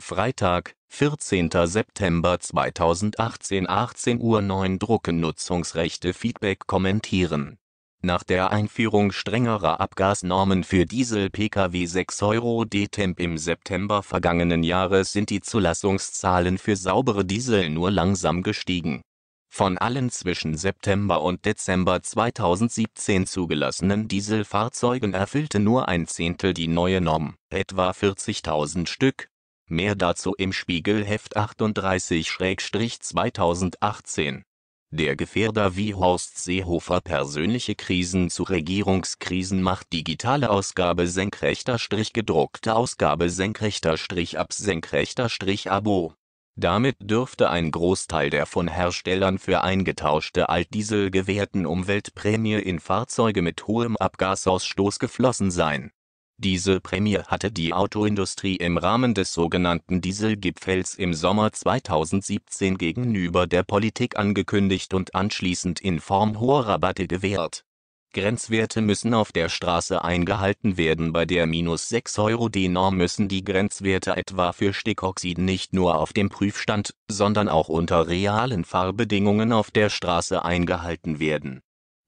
Freitag, 14. September 2018 18.09 Uhr Drucken Nutzungsrechte Feedback kommentieren nach der Einführung strengerer Abgasnormen für Diesel-Pkw 6 Euro D-Temp im September vergangenen Jahres sind die Zulassungszahlen für saubere Diesel nur langsam gestiegen. Von allen zwischen September und Dezember 2017 zugelassenen Dieselfahrzeugen erfüllte nur ein Zehntel die neue Norm, etwa 40.000 Stück mehr dazu im Spiegelheft 38/2018. Der Gefährder wie Horst Seehofer persönliche Krisen zu Regierungskrisen macht digitale Ausgabe senkrechter Strich gedruckte Ausgabe senkrechter Strich ab senkrechter Strich Abo. Damit dürfte ein Großteil der von Herstellern für eingetauschte Altdiesel gewährten Umweltprämie in Fahrzeuge mit hohem Abgasausstoß geflossen sein diese Prämie hatte die Autoindustrie im Rahmen des sogenannten Dieselgipfels im Sommer 2017 gegenüber der Politik angekündigt und anschließend in Form hoher Rabatte gewährt. Grenzwerte müssen auf der Straße eingehalten werden. Bei der minus 6 Euro D-Norm müssen die Grenzwerte etwa für Stickoxid nicht nur auf dem Prüfstand, sondern auch unter realen Fahrbedingungen auf der Straße eingehalten werden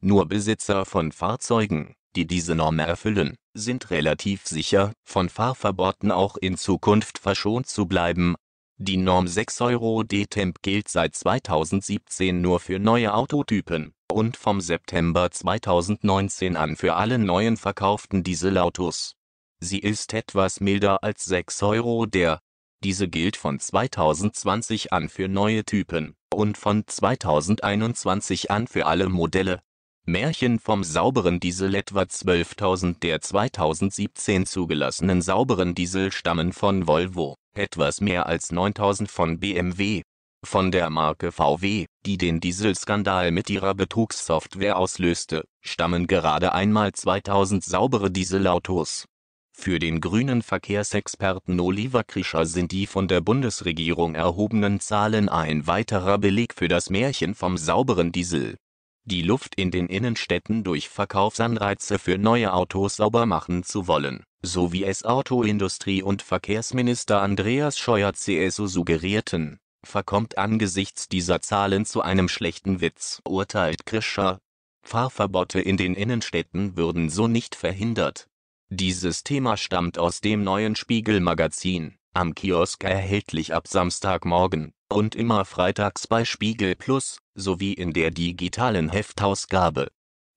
nur Besitzer von Fahrzeugen, die diese Norm erfüllen, sind relativ sicher, von Fahrverboten auch in Zukunft verschont zu bleiben. Die Norm 6 Euro D-Temp gilt seit 2017 nur für neue Autotypen und vom September 2019 an für alle neuen verkauften Dieselautos. Sie ist etwas milder als 6 Euro der. Diese gilt von 2020 an für neue Typen und von 2021 an für alle Modelle Märchen vom sauberen Diesel Etwa 12.000 der 2017 zugelassenen sauberen Diesel stammen von Volvo, etwas mehr als 9.000 von BMW, von der Marke VW, die den Dieselskandal mit ihrer Betrugssoftware auslöste, stammen gerade einmal 2.000 saubere Dieselautos. Für den grünen Verkehrsexperten Oliver Krischer sind die von der Bundesregierung erhobenen Zahlen ein weiterer Beleg für das Märchen vom sauberen Diesel die Luft in den Innenstädten durch Verkaufsanreize für neue Autos sauber machen zu wollen, so wie es Autoindustrie- und Verkehrsminister Andreas Scheuer (CSU) suggerierten, verkommt angesichts dieser Zahlen zu einem schlechten Witz, urteilt Krischer. Fahrverbote in den Innenstädten würden so nicht verhindert. Dieses Thema stammt aus dem neuen Spiegel-Magazin, am Kiosk erhältlich ab Samstagmorgen und immer freitags bei Spiegel Plus sowie in der digitalen Heftausgabe.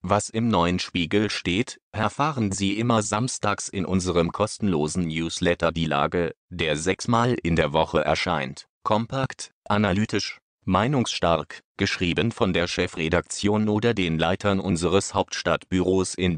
Was im neuen Spiegel steht, erfahren Sie immer samstags in unserem kostenlosen Newsletter Die Lage, der sechsmal in der Woche erscheint. Kompakt, analytisch, meinungsstark, geschrieben von der Chefredaktion oder den Leitern unseres Hauptstadtbüros in